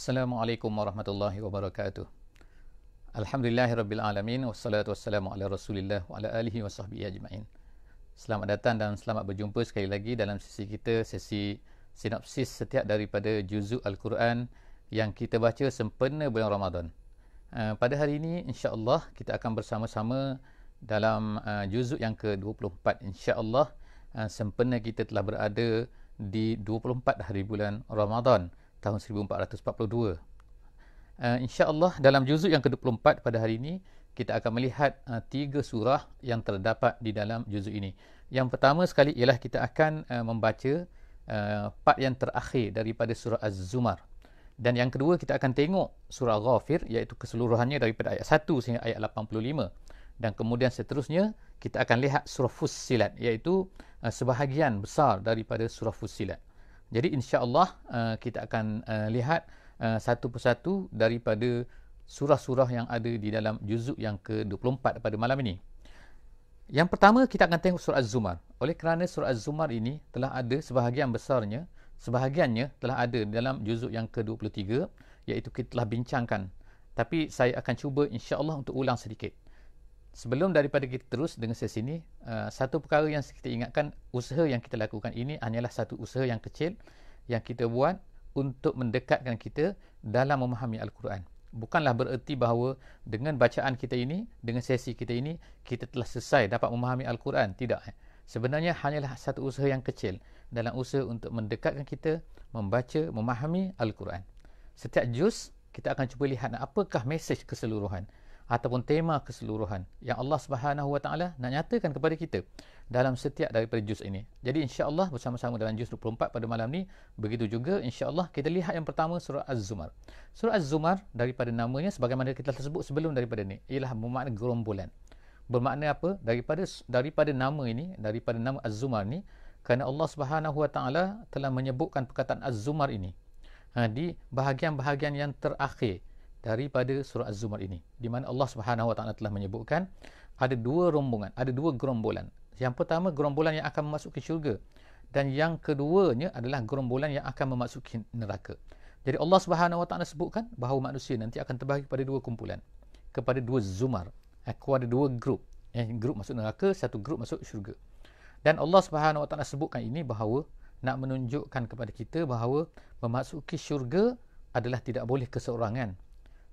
Assalamualaikum warahmatullahi wabarakatuh. Alhamdulillahi rabbil alamin wassalatu wassalamu ala Rasulillah wa ala alihi wasahbihi ajmain. Selamat datang dan selamat berjumpa sekali lagi dalam sesi kita sesi sinopsis setiap daripada juzuk al-Quran yang kita baca sempena bulan Ramadan. Eh, pada hari ini insyaAllah kita akan bersama-sama dalam eh, juzuk yang ke-24 insya-Allah uh, sempena kita telah berada di 24 hari bulan Ramadan tahun 1442. Uh, eh, InsyaAllah dalam juzuk yang ke-24 pada hari ini, kita akan melihat uh, tiga surah yang terdapat di dalam juzuk ini. Yang pertama sekali ialah kita akan uh, membaca uh, part yang terakhir daripada surah Az-Zumar. Dan yang kedua kita akan tengok surah Ghafir iaitu keseluruhannya daripada ayat 1 sehingga ayat 85. Dan kemudian seterusnya kita akan lihat surah Fussilat iaitu uh, sebahagian besar daripada surah Fussilat. Jadi insya-Allah uh, kita akan uh, lihat uh, satu persatu daripada surah-surah yang ada di dalam juzuk yang ke-24 pada malam ini. Yang pertama kita akan tengok surah Az-Zumar. Oleh kerana surah Az-Zumar ini telah ada sebahagian besarnya, sebahagiannya telah ada dalam juzuk yang ke-23 iaitu kita telah bincangkan. Tapi saya akan cuba insya-Allah untuk ulang sedikit sebelum daripada kita terus dengan sesi ini, uh, satu perkara yang kita ingatkan, usaha yang kita lakukan ini hanyalah satu usaha yang kecil yang kita buat untuk mendekatkan kita dalam memahami Al-Quran. Bukanlah bererti bahawa dengan bacaan kita ini, dengan sesi kita ini, kita telah selesai dapat memahami Al-Quran. Tidak. Eh. Sebenarnya hanyalah satu usaha yang kecil dalam usaha untuk mendekatkan kita membaca, memahami Al-Quran. Setiap juz, kita akan cuba lihat apakah mesej keseluruhan ataupun tema keseluruhan yang Allah Subhanahu Wa Taala nak nyatakan kepada kita dalam setiap daripada juz ini. Jadi insya-Allah bersama-sama dalam juz 24 pada malam ni begitu juga insya-Allah kita lihat yang pertama surah Az-Zumar. Surah Az-Zumar daripada namanya sebagaimana kita sebut sebelum daripada ni ialah bermakna gerombolan. Bermakna apa? Daripada daripada nama ini, daripada nama Az-Zumar ni kerana Allah Subhanahu Wa Taala telah menyebutkan perkataan Az-Zumar ini. Ha, di bahagian-bahagian yang terakhir daripada surah Az-Zumar ini di mana Allah Subhanahu Wa Taala telah menyebutkan ada dua rombongan ada dua gerombolan yang pertama gerombolan yang akan memasuki syurga dan yang keduanya adalah gerombolan yang akan memasuki neraka jadi Allah Subhanahu Wa Taala sebutkan bahawa manusia nanti akan terbagi kepada dua kumpulan kepada dua zumar eh, kepada dua grup eh, grup masuk neraka satu grup masuk syurga dan Allah Subhanahu Wa Taala sebutkan ini bahawa nak menunjukkan kepada kita bahawa memasuki syurga adalah tidak boleh keseorangan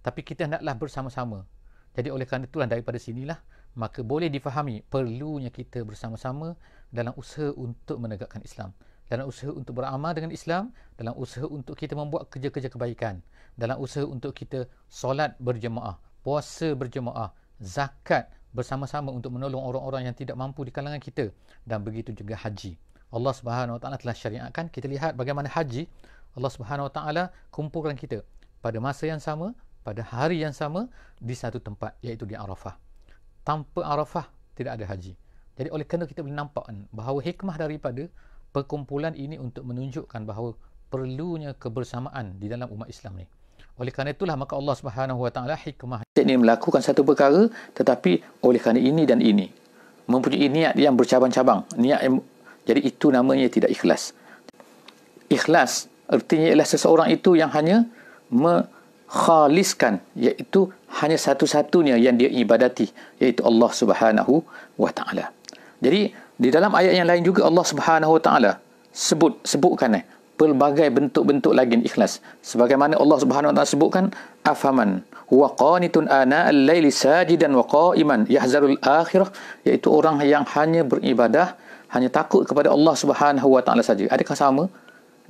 tapi kita hendaklah bersama-sama. Jadi oleh kerana itulah daripada sinilah maka boleh difahami perlunya kita bersama-sama dalam usaha untuk menegakkan Islam, dalam usaha untuk beramal dengan Islam, dalam usaha untuk kita membuat kerja-kerja kebaikan, dalam usaha untuk kita solat berjemaah, puasa berjemaah, zakat bersama-sama untuk menolong orang-orang yang tidak mampu di kalangan kita dan begitu juga haji. Allah Subhanahu Wa Taala telah syariatkan kita lihat bagaimana haji Allah Subhanahu Wa Taala kumpulkan kita pada masa yang sama pada hari yang sama di satu tempat iaitu di Arafah. Tanpa Arafah tidak ada haji. Jadi oleh kerana kita boleh nampak bahawa hikmah daripada perkumpulan ini untuk menunjukkan bahawa perlunya kebersamaan di dalam umat Islam ni. Oleh kerana itulah maka Allah Subhanahu Wa Taala hikmah ini melakukan satu perkara tetapi oleh kerana ini dan ini mempunyai niat yang bercabang-cabang. Niat yang, jadi itu namanya tidak ikhlas. Ikhlas artinya ialah seseorang itu yang hanya me, khaliskan iaitu hanya satu-satunya yang dia ibadati iaitu Allah Subhanahu wa taala. Jadi di dalam ayat yang lain juga Allah Subhanahu wa taala sebut sebutkan eh, pelbagai bentuk-bentuk lagi ikhlas. Sebagaimana Allah Subhanahu wa taala sebutkan afaman huwa qanitun ana al-laili sajidan wa qa'iman yahzarul akhirah iaitu orang yang hanya beribadah hanya takut kepada Allah Subhanahu wa taala saja. Adakah sama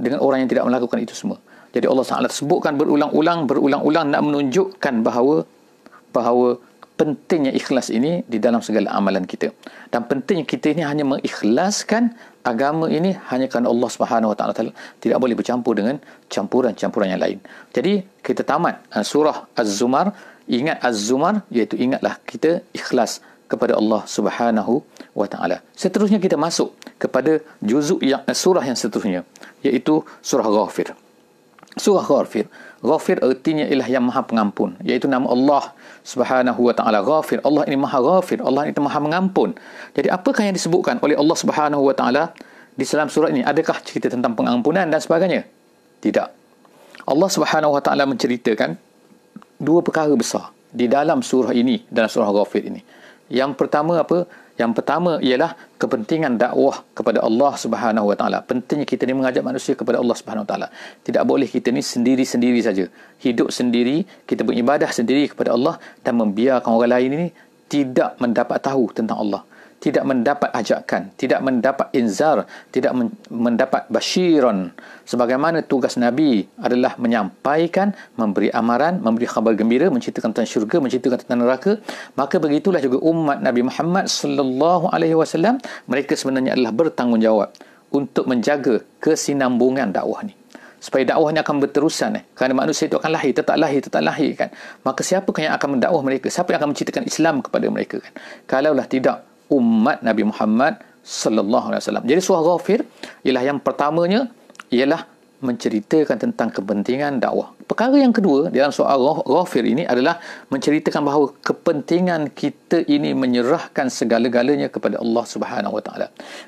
dengan orang yang tidak melakukan itu semua? Jadi Allah Taala sebutkan berulang-ulang berulang-ulang nak menunjukkan bahawa bahawa pentingnya ikhlas ini di dalam segala amalan kita. Dan pentingnya kita ini hanya mengikhlaskan agama ini hanya kerana Allah Subhanahu Wa Taala tidak boleh bercampur dengan campuran-campuran yang lain. Jadi kita tamat uh, surah Az-Zumar, ingat Az-Zumar iaitu ingatlah kita ikhlas kepada Allah Subhanahu Wa Taala. Seterusnya kita masuk kepada juzuk yang uh, surah yang seterusnya iaitu surah Ghafir. Surah Ghafir. Ghafir artinya ialah yang maha pengampun. Iaitu nama Allah subhanahu wa ta'ala Ghafir. Allah ini maha Ghafir. Allah ini maha mengampun. Jadi apakah yang disebutkan oleh Allah subhanahu wa ta'ala di dalam surah ini? Adakah cerita tentang pengampunan dan sebagainya? Tidak. Allah subhanahu wa ta'ala menceritakan dua perkara besar di dalam surah ini, dalam surah Ghafir ini. Yang pertama apa? Yang pertama ialah kepentingan dakwah kepada Allah Subhanahu Wa Taala. Pentingnya kita ni mengajak manusia kepada Allah Subhanahu Wa Taala. Tidak boleh kita ni sendiri-sendiri saja. Hidup sendiri, kita beribadah sendiri kepada Allah dan membiarkan orang lain ini tidak mendapat tahu tentang Allah tidak mendapat ajakan, tidak mendapat inzar, tidak mendapat basyiron. Sebagaimana tugas Nabi adalah menyampaikan, memberi amaran, memberi khabar gembira, menceritakan tentang syurga, menceritakan tentang neraka. Maka begitulah juga umat Nabi Muhammad sallallahu alaihi wasallam mereka sebenarnya adalah bertanggungjawab untuk menjaga kesinambungan dakwah ni. Supaya dakwah ni akan berterusan eh. Kerana manusia itu akan lahir, tetap lahir, tetap lahir kan. Maka siapa yang akan mendakwah mereka? Siapa yang akan menceritakan Islam kepada mereka kan? Kalaulah tidak umat Nabi Muhammad sallallahu alaihi wasallam. Jadi surah Ghafir ialah yang pertamanya ialah menceritakan tentang kepentingan dakwah. Perkara yang kedua dalam surah Ghafir ini adalah menceritakan bahawa kepentingan kita ini menyerahkan segala-galanya kepada Allah Subhanahu Wa Taala.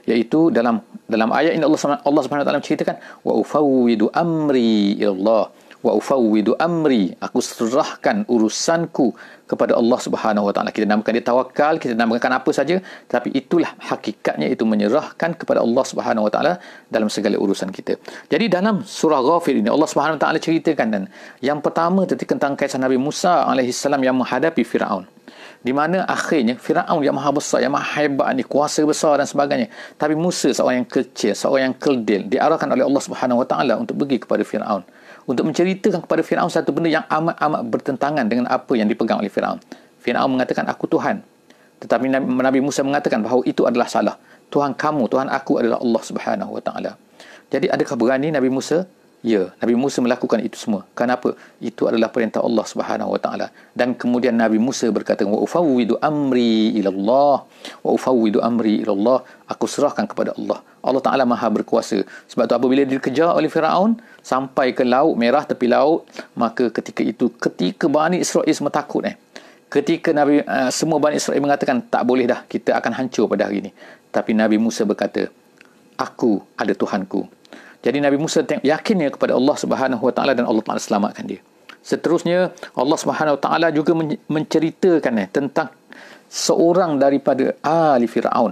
Yaitu dalam dalam ayat ini Allah Subhanahu Wa Taala menceritakan wa ufawwidu amri ila Allah wa ufawwidu amri aku serahkan urusanku kepada Allah Subhanahu wa taala kita namakan dia tawakal kita namakan apa saja tapi itulah hakikatnya itu menyerahkan kepada Allah Subhanahu wa taala dalam segala urusan kita jadi dalam surah ghafir ini Allah Subhanahu wa taala ceritakan dan yang pertama tadi tentang kaisan Nabi Musa alaihi salam yang menghadapi Firaun di mana akhirnya Firaun yang maha besar, yang maha hebat ni, kuasa besar dan sebagainya. Tapi Musa seorang yang kecil, seorang yang keldil, diarahkan oleh Allah Subhanahu Wa Taala untuk pergi kepada Firaun untuk menceritakan kepada Firaun satu benda yang amat-amat bertentangan dengan apa yang dipegang oleh Firaun. Firaun mengatakan aku Tuhan. Tetapi Nabi Musa mengatakan bahawa itu adalah salah. Tuhan kamu, Tuhan aku adalah Allah Subhanahu Wa Taala. Jadi adakah berani Nabi Musa Ya, Nabi Musa melakukan itu semua. Kenapa? Itu adalah perintah Allah Subhanahu Wa Taala. Dan kemudian Nabi Musa berkata, "Wa ufawwidu amri ila Allah. Wa ufawwidu amri ila Allah. Aku serahkan kepada Allah." Allah Taala Maha berkuasa. Sebab tu, apabila dia dikejar oleh Firaun sampai ke laut merah tepi laut, maka ketika itu ketika Bani Israel semua takut eh. Ketika Nabi uh, semua Bani Israel mengatakan, "Tak boleh dah, kita akan hancur pada hari ini." Tapi Nabi Musa berkata, "Aku ada Tuhanku." Jadi Nabi Musa tengok yakinnya kepada Allah Subhanahu Wa Taala dan Allah Taala selamatkan dia. Seterusnya Allah Subhanahu Wa Taala juga men- menceritakan eh, tentang seorang daripada ahli Firaun.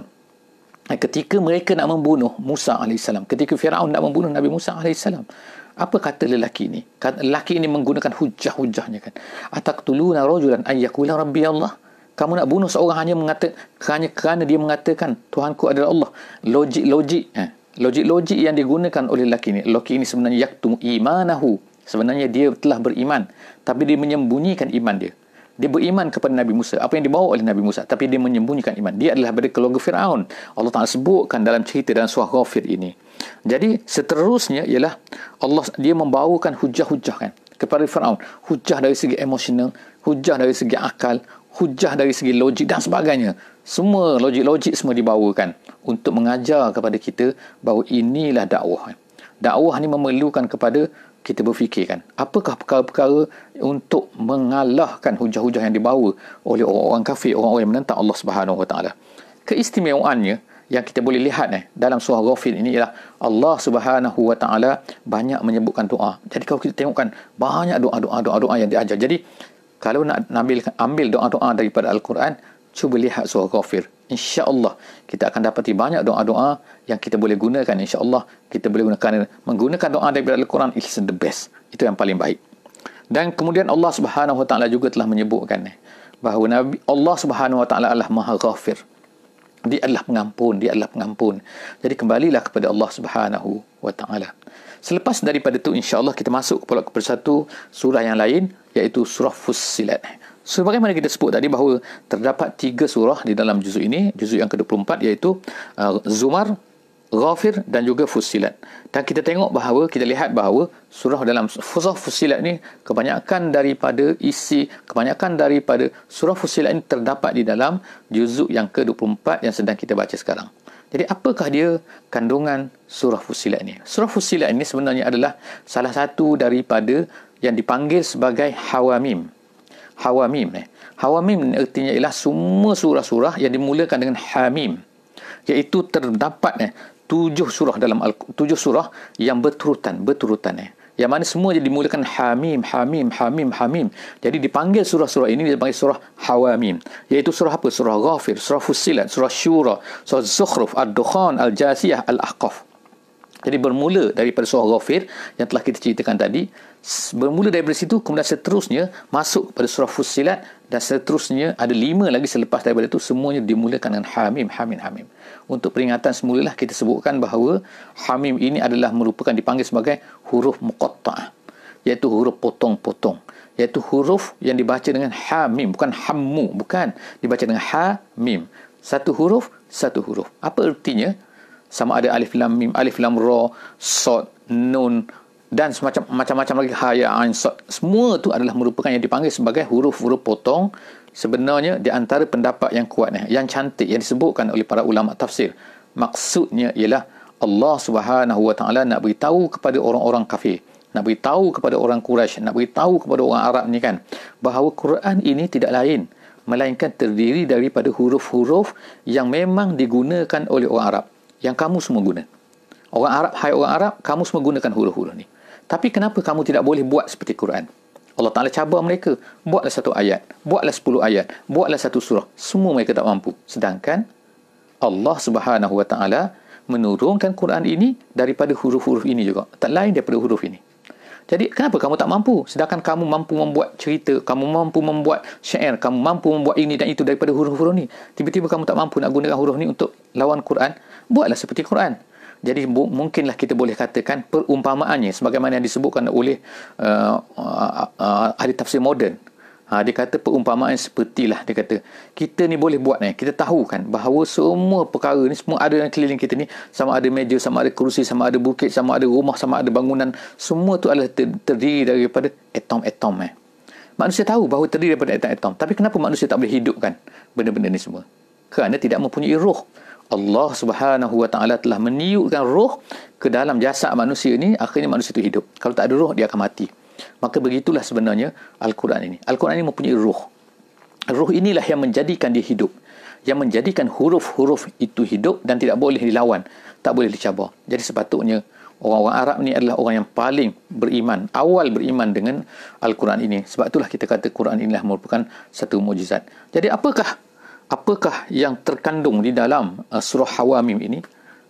Eh, ketika mereka nak membunuh Musa alaihissalam, ketika Firaun nak membunuh Nabi Musa alaihissalam, apa kata lelaki ini? Lelaki ini menggunakan hujah-hujahnya kan. Ataqtuluna rajulan ayyakula rabbi Allah? Kamu nak bunuh seorang hanya mengatakan hanya kerana dia mengatakan Tuhanku adalah Allah. Logik-logik eh, Logik-logik yang digunakan oleh lelaki ini, lelaki ini sebenarnya yaktum imanahu. Sebenarnya dia telah beriman, tapi dia menyembunyikan iman dia. Dia beriman kepada Nabi Musa. Apa yang dibawa oleh Nabi Musa. Tapi dia menyembunyikan iman. Dia adalah dari keluarga Fir'aun. Allah Ta'ala sebutkan dalam cerita dalam surah Ghafir ini. Jadi seterusnya ialah Allah dia membawakan hujah-hujah kan kepada Fir'aun. Hujah dari segi emosional, hujah dari segi akal, hujah dari segi logik dan sebagainya semua logik-logik semua dibawakan untuk mengajar kepada kita bahawa inilah dakwah. Dakwah ni memerlukan kepada kita berfikirkan apakah perkara-perkara untuk mengalahkan hujah-hujah yang dibawa oleh orang-orang kafir, orang-orang yang menentang Allah Subhanahu SWT. Keistimewaannya yang kita boleh lihat eh, dalam surah Ghafir ini ialah Allah Subhanahu Wa banyak menyebutkan doa. Jadi kalau kita tengokkan banyak doa-doa doa-doa yang diajar. Jadi kalau nak ambil ambil doa-doa daripada Al-Quran, cuba lihat surah ghafir insyaallah kita akan dapati banyak doa-doa yang kita boleh gunakan insyaallah kita boleh gunakan menggunakan doa daripada al-Quran is the best itu yang paling baik dan kemudian Allah Subhanahu Wa juga telah menyebutkan bahawa Nabi Allah Subhanahu Wa adalah Maha Ghafir dia adalah pengampun dia adalah pengampun jadi kembalilah kepada Allah Subhanahu Wa selepas daripada itu insyaallah kita masuk kepada satu surah yang lain iaitu surah Fussilat Sebagaimana kita sebut tadi bahawa terdapat tiga surah di dalam juzuk ini, juzuk yang ke-24 iaitu uh, Zumar, Ghafir dan juga Fusilat. Dan kita tengok bahawa, kita lihat bahawa surah dalam surah Fusilat ini kebanyakan daripada isi, kebanyakan daripada surah Fusilat ini terdapat di dalam juzuk yang ke-24 yang sedang kita baca sekarang. Jadi apakah dia kandungan surah Fusilat ini? Surah Fusilat ini sebenarnya adalah salah satu daripada yang dipanggil sebagai Hawamim. Hawamim ni. Hawamim ni artinya ialah semua surah-surah yang dimulakan dengan Hamim. Iaitu terdapat ni, eh, tujuh surah dalam Al tujuh surah yang berturutan, berturutan ni. Eh. Yang mana semua jadi dimulakan Hamim, Hamim, Hamim, Hamim. Jadi dipanggil surah-surah ini dipanggil surah Hawamim. Iaitu surah apa? Surah Ghafir, surah Fusilat, surah Syura, surah Zukhruf, al dukhan Al-Jasiyah, Al-Ahqaf. Jadi bermula daripada surah Ghafir yang telah kita ceritakan tadi, bermula daripada situ kemudian seterusnya masuk pada surah Fussilat dan seterusnya ada lima lagi selepas daripada itu semuanya dimulakan dengan Hamim, Hamim, Hamim. Untuk peringatan semulalah kita sebutkan bahawa Hamim ini adalah merupakan dipanggil sebagai huruf muqatta'ah iaitu huruf potong-potong iaitu huruf yang dibaca dengan Hamim bukan Hammu bukan dibaca dengan Hamim satu huruf satu huruf apa ertinya sama ada alif lam mim alif lam ra sad nun dan semacam macam-macam lagi ha ya ain sad semua tu adalah merupakan yang dipanggil sebagai huruf-huruf potong sebenarnya di antara pendapat yang kuat ni yang cantik yang disebutkan oleh para ulama tafsir maksudnya ialah Allah Subhanahu wa taala nak beritahu kepada orang-orang kafir nak beritahu kepada orang Quraisy nak beritahu kepada orang Arab ni kan bahawa Quran ini tidak lain melainkan terdiri daripada huruf-huruf yang memang digunakan oleh orang Arab yang kamu semua guna. Orang Arab, hai orang Arab, kamu semua gunakan huruf-huruf ni. Tapi kenapa kamu tidak boleh buat seperti Quran? Allah Ta'ala cabar mereka, buatlah satu ayat, buatlah sepuluh ayat, buatlah satu surah. Semua mereka tak mampu. Sedangkan Allah Subhanahu Wa Ta'ala menurunkan Quran ini daripada huruf-huruf ini juga. Tak lain daripada huruf ini. Jadi kenapa kamu tak mampu? Sedangkan kamu mampu membuat cerita, kamu mampu membuat syair, kamu mampu membuat ini dan itu daripada huruf-huruf ni. Tiba-tiba kamu tak mampu nak gunakan huruf ni untuk lawan Quran, buatlah seperti Quran. Jadi mungkinlah kita boleh katakan perumpamaannya sebagaimana yang disebutkan oleh uh, uh, uh, ahli tafsir moden Ha, dia kata perumpamaan sepertilah dia kata kita ni boleh buat ni kita tahu kan bahawa semua perkara ni semua ada yang keliling kita ni sama ada meja sama ada kerusi sama ada bukit sama ada rumah sama ada bangunan semua tu adalah ter- terdiri daripada atom-atom eh. Manusia tahu bahawa terdiri daripada atom-atom tapi kenapa manusia tak boleh hidupkan benda-benda ni semua? Kerana tidak mempunyai roh. Allah Subhanahu Wa Taala telah meniupkan roh ke dalam jasad manusia ni akhirnya manusia tu hidup. Kalau tak ada roh dia akan mati. Maka begitulah sebenarnya Al-Quran ini. Al-Quran ini mempunyai ruh. Ruh inilah yang menjadikan dia hidup. Yang menjadikan huruf-huruf itu hidup dan tidak boleh dilawan. Tak boleh dicabar. Jadi sepatutnya orang-orang Arab ni adalah orang yang paling beriman. Awal beriman dengan Al-Quran ini. Sebab itulah kita kata al Quran inilah merupakan satu mujizat. Jadi apakah apakah yang terkandung di dalam uh, surah Hawamim ini?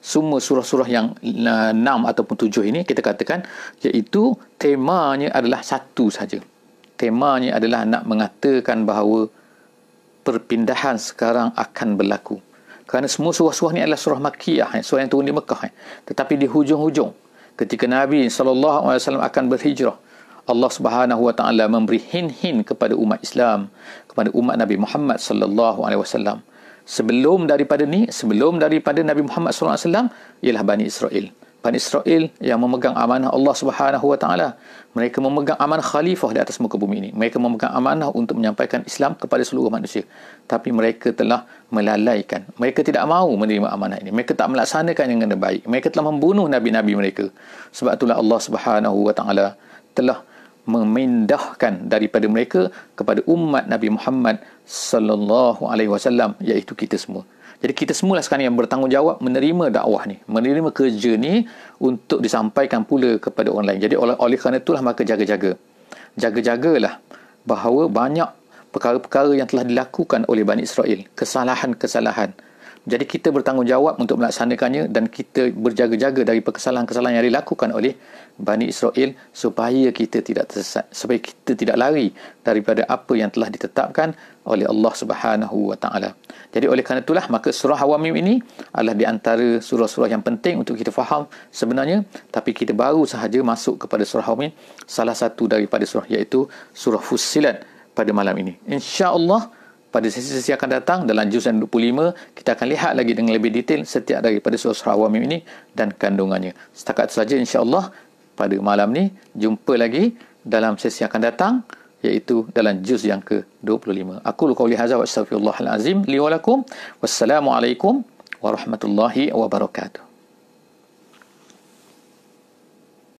semua surah-surah yang eh, enam uh, ataupun tujuh ini kita katakan iaitu temanya adalah satu saja. Temanya adalah nak mengatakan bahawa perpindahan sekarang akan berlaku. Kerana semua surah-surah ini adalah surah makiyah, eh, surah yang turun di Mekah. Eh. Tetapi di hujung-hujung, ketika Nabi SAW akan berhijrah, Allah Subhanahu Wa Taala memberi hin-hin kepada umat Islam, kepada umat Nabi Muhammad SAW sebelum daripada ni sebelum daripada Nabi Muhammad SAW ialah Bani Israel Bani Israel yang memegang amanah Allah Subhanahu Wa Taala mereka memegang amanah khalifah di atas muka bumi ini mereka memegang amanah untuk menyampaikan Islam kepada seluruh manusia tapi mereka telah melalaikan mereka tidak mahu menerima amanah ini mereka tak melaksanakan yang dengan baik mereka telah membunuh nabi-nabi mereka sebab itulah Allah Subhanahu Wa Taala telah memindahkan daripada mereka kepada umat Nabi Muhammad sallallahu alaihi wasallam iaitu kita semua. Jadi kita semua sekarang yang bertanggungjawab menerima dakwah ni, menerima kerja ni untuk disampaikan pula kepada orang lain. Jadi oleh, oleh kerana itulah maka jaga-jaga. Jaga-jagalah bahawa banyak perkara-perkara yang telah dilakukan oleh Bani Israel, kesalahan-kesalahan. kesalahan kesalahan jadi kita bertanggungjawab untuk melaksanakannya dan kita berjaga-jaga dari kesalahan-kesalahan yang dilakukan oleh Bani Israel supaya kita tidak tersesat, supaya kita tidak lari daripada apa yang telah ditetapkan oleh Allah Subhanahu Wa Taala. Jadi oleh kerana itulah maka surah Hawamim ini adalah di antara surah-surah yang penting untuk kita faham sebenarnya tapi kita baru sahaja masuk kepada surah Hawamim salah satu daripada surah iaitu surah Fussilat pada malam ini. Insya-Allah pada sesi-sesi akan datang dalam juz yang 25 kita akan lihat lagi dengan lebih detail setiap daripada surah al-awamim ini dan kandungannya. Setakat itu saja insya-Allah pada malam ni jumpa lagi dalam sesi akan datang iaitu dalam juz yang ke-25. Aku lu qauli wa astaghfirullahal azim li wa lakum. Wassalamualaikum warahmatullahi wabarakatuh.